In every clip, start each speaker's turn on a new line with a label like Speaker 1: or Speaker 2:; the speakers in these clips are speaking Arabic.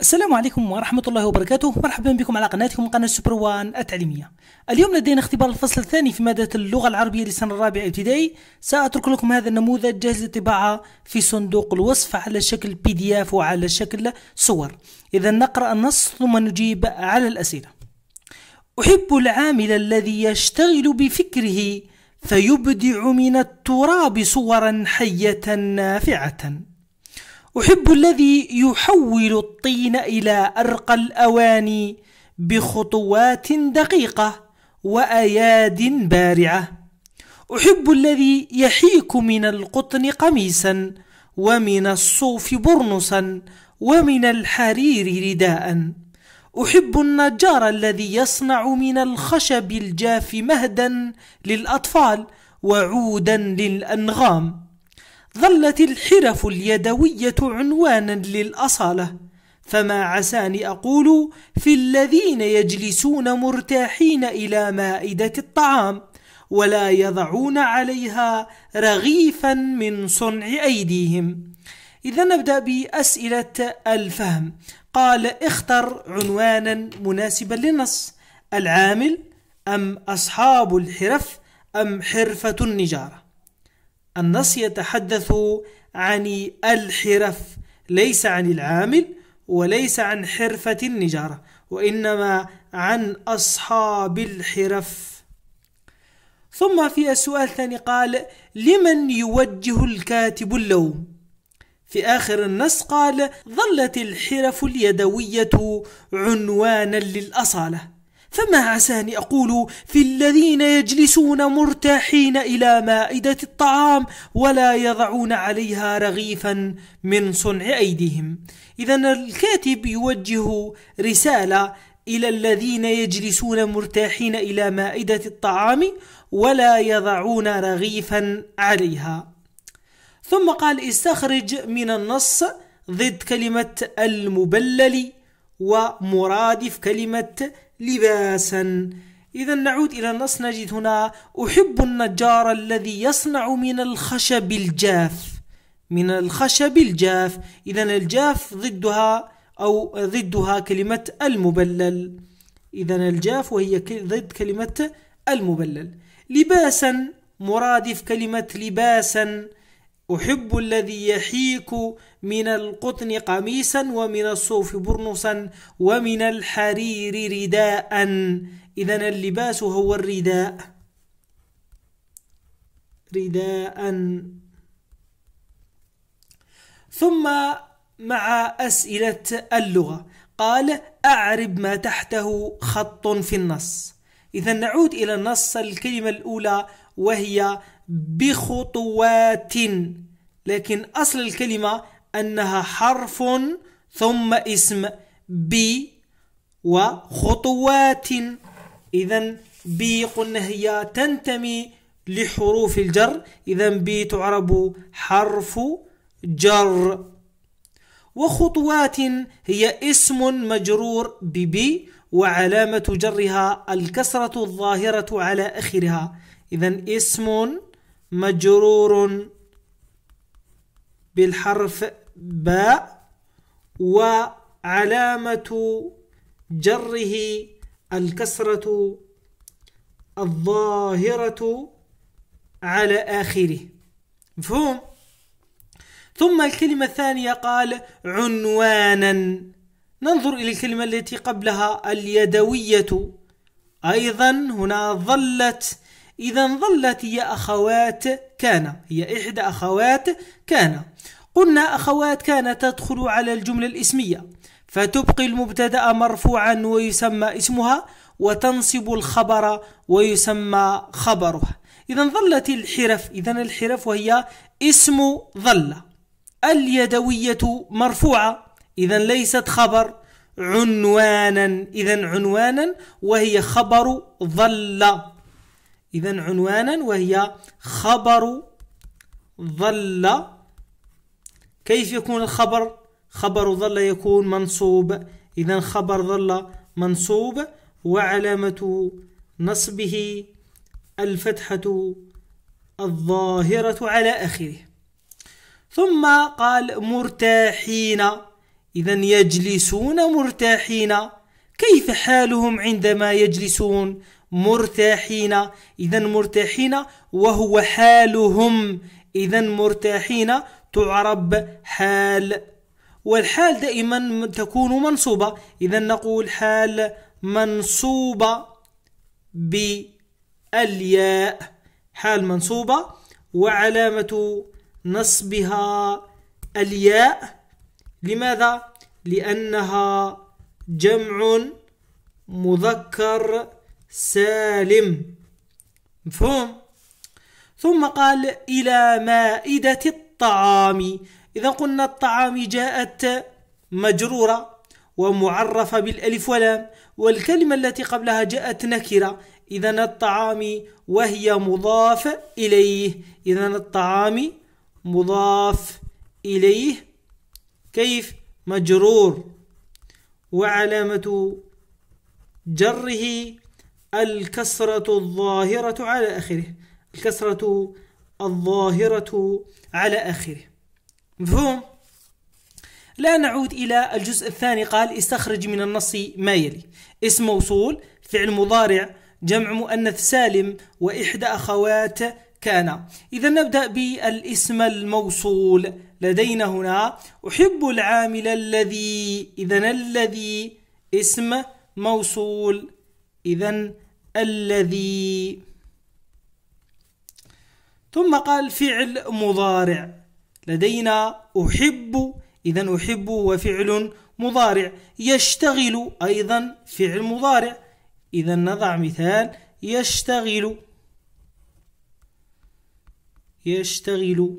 Speaker 1: السلام عليكم ورحمة الله وبركاته مرحبا بكم على قناتكم قناة سوبر وان التعليمية اليوم لدينا اختبار الفصل الثاني في مادة اللغة العربية للسنة الرابعة ابتدائي سأترك لكم هذا النموذج جاهز للطباعة في صندوق الوصف على شكل بي دي اف وعلى شكل صور إذا نقرأ النص ثم نجيب على الأسئلة أحب العامل الذي يشتغل بفكره فيبدع من التراب صورا حية نافعة أحب الذي يحول الطين إلى أرقى الأواني بخطوات دقيقة وأياد بارعة أحب الذي يحيك من القطن قميصا ومن الصوف برنصا ومن الحرير رداء أحب النجار الذي يصنع من الخشب الجاف مهدا للأطفال وعودا للأنغام ظلت الحرف اليدوية عنوانا للأصالة فما عساني أقول في الذين يجلسون مرتاحين إلى مائدة الطعام ولا يضعون عليها رغيفا من صنع أيديهم إذا نبدأ بأسئلة الفهم قال اختر عنوانا مناسبا للنص العامل أم أصحاب الحرف أم حرفة النجارة النص يتحدث عن الحرف ليس عن العامل وليس عن حرفة النجارة وإنما عن أصحاب الحرف ثم في السؤال الثاني قال لمن يوجه الكاتب اللوم في آخر النص قال ظلت الحرف اليدوية عنوانا للأصالة فما عساني أقول في الذين يجلسون مرتاحين إلى مائدة الطعام ولا يضعون عليها رغيفا من صنع أيديهم إذا الكاتب يوجه رسالة إلى الذين يجلسون مرتاحين إلى مائدة الطعام ولا يضعون رغيفا عليها ثم قال استخرج من النص ضد كلمة المبلل ومرادف كلمة لباسا إذا نعود إلى النص نجد هنا أحب النجار الذي يصنع من الخشب الجاف من الخشب الجاف إذا الجاف ضدها أو ضدها كلمة المبلل إذا الجاف وهي ضد كلمة المبلل لباسا مرادف كلمة لباسا أحب الذي يحيك من القطن قميصا ومن الصوف برنصا ومن الحرير رداء إذا اللباس هو الرداء رداء ثم مع أسئلة اللغة قال أعرب ما تحته خط في النص إذا نعود إلى النص الكلمة الأولى وهي بخطوات لكن أصل الكلمة أنها حرف ثم اسم ب وخطوات إذا ب قلنا هي تنتمي لحروف الجر إذا ب تعرب حرف جر وخطوات هي اسم مجرور بب وعلامة جرها الكسرة الظاهرة على آخرها إذا اسم مجرور بالحرف باء وعلامة جره الكسرة الظاهرة على آخره مفهوم؟ ثم الكلمة الثانية قال عنوانا ننظر إلى الكلمة التي قبلها اليدوية أيضا هنا ظلت إذا ظلت هي أخوات كان هي إحدى أخوات كان قلنا أخوات كان تدخل على الجملة الإسمية فتبقي المبتدأ مرفوعا ويسمى اسمها وتنصب الخبر ويسمى خبرها إذا ظلت الحرف إذا الحرف وهي اسم ظل اليدوية مرفوعة إذا ليست خبر عنوانا إذا عنوانا وهي خبر ظل إذا عنوانا وهي خبر ظل كيف يكون الخبر خبر ظل يكون منصوب إذا خبر ظل منصوب وعلامة نصبه الفتحة الظاهرة على آخره ثم قال مرتاحين إذا يجلسون مرتاحين كيف حالهم عندما يجلسون مرتاحين إذا مرتاحين وهو حالهم إذا مرتاحين تعرب حال والحال دائما تكون منصوبة إذا نقول حال منصوبة بالياء حال منصوبة وعلامة نصبها الياء لماذا؟ لأنها جمع مذكر سالم مفهوم ثم قال إلى مائدة الطعام إذا قلنا الطعام جاءت مجرورة ومعرفة بالألف ولام والكلمة التي قبلها جاءت نكرة إذا الطعام وهي مضاف إليه إذا الطعام مضاف إليه كيف مجرور وعلامة جره الكسرة الظاهرة على آخره الكسرة الظاهرة على آخره مفهوم؟ لا نعود إلى الجزء الثاني قال استخرج من النص ما يلي اسم موصول فعل مضارع جمع مؤنث سالم وإحدى أخوات كان إذا نبدأ بالاسم الموصول لدينا هنا أحب العامل الذي إذا الذي اسم موصول إذا الذي ثم قال فعل مضارع لدينا أحب إذا أحب هو فعل مضارع يشتغل أيضا فعل مضارع إذا نضع مثال يشتغل يشتغل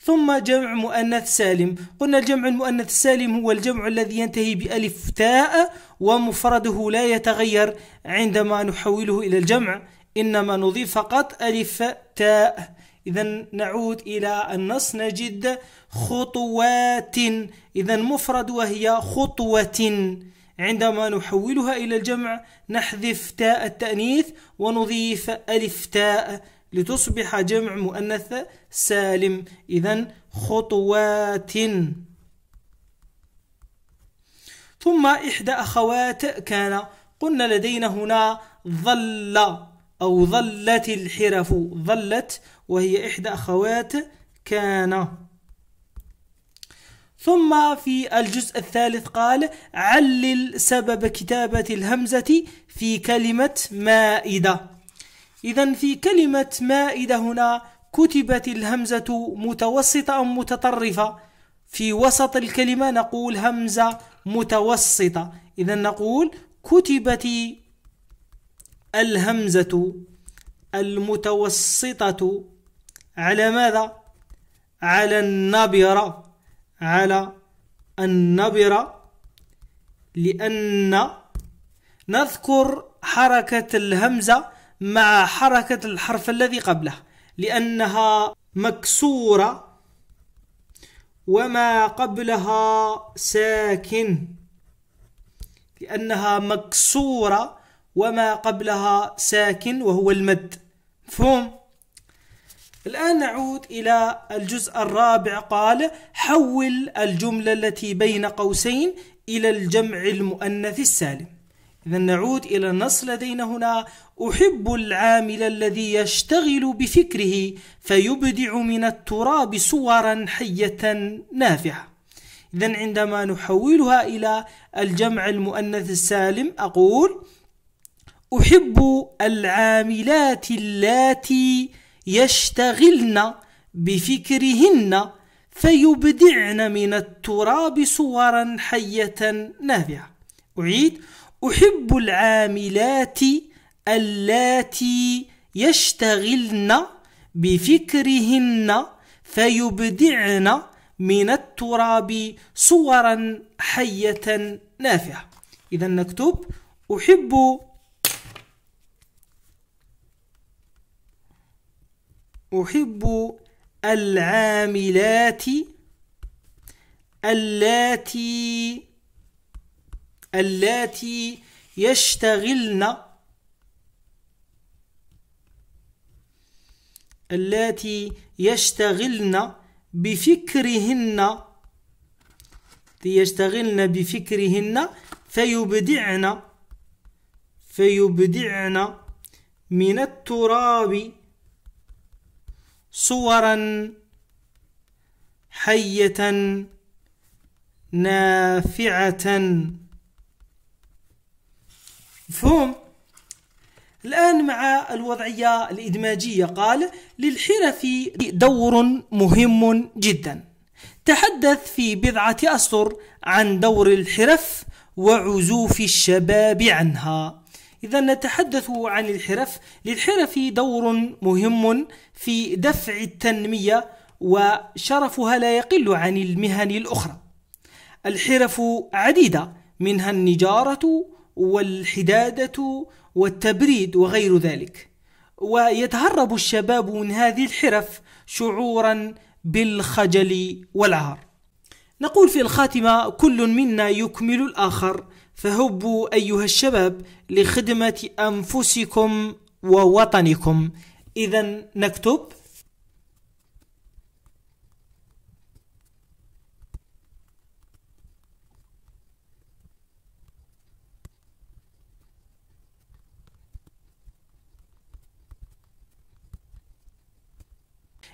Speaker 1: ثم جمع مؤنث سالم قلنا الجمع المؤنث السالم هو الجمع الذي ينتهي بألف تاء ومفرده لا يتغير عندما نحوله إلى الجمع إنما نضيف فقط ألف تاء إذا نعود إلى النص نجد خطوات إذا مفرد وهي خطوة عندما نحولها إلى الجمع نحذف تاء التأنيث ونضيف ألف تاء لتصبح جمع مؤنث سالم إذا خطوات ثم إحدى أخوات كان قلنا لدينا هنا ظل أو ظلت الحرف ظلت وهي إحدى أخوات كان ثم في الجزء الثالث قال علل سبب كتابة الهمزة في كلمة مائدة إذا في كلمة مائدة هنا كتبت الهمزة متوسطة أم متطرفة في وسط الكلمة نقول همزة متوسطة إذا نقول كتبت الهمزة المتوسطة على ماذا؟ على النبرة على النبرة لأن نذكر حركة الهمزة مع حركة الحرف الذي قبله لأنها مكسورة وما قبلها ساكن لأنها مكسورة وما قبلها ساكن وهو المد مفهوم؟ الآن نعود إلى الجزء الرابع قال حول الجملة التي بين قوسين إلى الجمع المؤنث السالم إذا نعود إلى النص لدينا هنا أحب العامل الذي يشتغل بفكره فيبدع من التراب صورا حية نافعة إذا عندما نحولها إلى الجمع المؤنث السالم أقول أحب العاملات اللاتي يشتغلن بفكرهن فيبدعن من التراب صورا حية نافعة أعيد أحب العاملات اللاتي يشتغلن بفكرهن فيبدعن من التراب صورا حية نافعة إذا نكتب أحب أحب العاملات اللاتي اللاتي يشتغلن اللاتي يشتغلن بفكرهن يشتغلن بفكرهن فيبدعن فيبدعن من التراب صورا حية نافعة مفهوم؟ الآن مع الوضعية الإدماجية قال للحرف دور مهم جدا تحدث في بضعة أسطر عن دور الحرف وعزوف الشباب عنها إذا نتحدث عن الحرف للحرف دور مهم في دفع التنمية وشرفها لا يقل عن المهن الأخرى الحرف عديدة منها النجارة والحدادة والتبريد وغير ذلك ويتهرب الشباب من هذه الحرف شعورا بالخجل والعار نقول في الخاتمة كل منا يكمل الآخر فهبوا أيها الشباب لخدمة أنفسكم ووطنكم إذا نكتب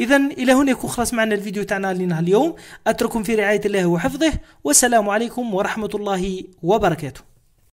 Speaker 1: اذا الى هنا يكون خلاص معنا الفيديو تاعنا لنا اليوم اترككم في رعايه الله وحفظه والسلام عليكم ورحمه الله وبركاته